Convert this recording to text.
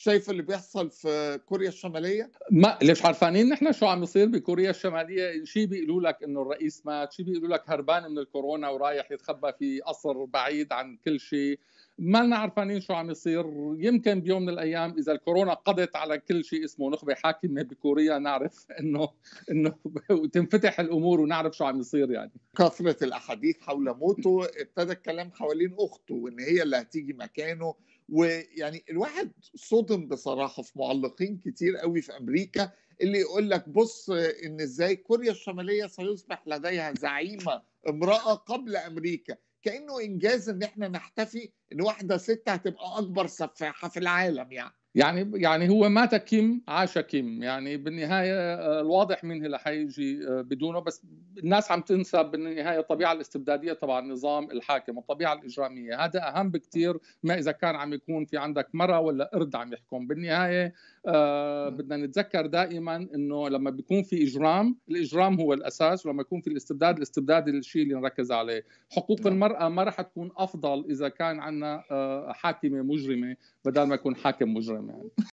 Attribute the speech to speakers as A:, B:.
A: شايف اللي بيحصل في كوريا الشماليه ما ليش عارفانين نحن شو عم يصير بكوريا الشماليه شي بيقولوا لك انه الرئيس مات شي بيقولوا لك هربان من الكورونا ورايح يتخبى في قصر بعيد عن كل شيء ما لنا عرفانين شو عم يصير يمكن بيوم من الايام اذا الكورونا قضت على كل شيء اسمه نخبه حاكمه بكوريا نعرف انه انه
B: تنفتح الامور ونعرف شو عم يصير يعني كثره الاحاديث حول موته ابتدى الكلام حوالين اخته وان هي اللي هتيجي مكانه ويعني الواحد صدم بصراحه في معلقين كتير قوي في امريكا اللي يقول لك بص ان ازاي كوريا الشماليه سيصبح لديها زعيمه امراه قبل امريكا كانه انجاز ان احنا نحتفي ان واحده ست هتبقى اكبر سفاحه في العالم يعني
A: يعني يعني هو مات كيم عاش كيم يعني بالنهايه آه، الواضح مين اللي حيجي آه، بدونه بس الناس عم تنسى بالنهايه الطبيعه الاستبداديه تبع النظام الحاكم الطبيعه الاجراميه هذا اهم بكثير ما اذا كان عم يكون في عندك مره ولا قرد عم يحكم بالنهايه آه، نعم. بدنا نتذكر دائما انه لما بيكون في اجرام الاجرام هو الاساس ولما يكون في الاستبداد الاستبداد الشيء اللي نركز عليه حقوق نعم. المراه ما راح تكون افضل اذا كان عندنا حاكمه مجرمه بدل ما يكون حاكم مجرم man.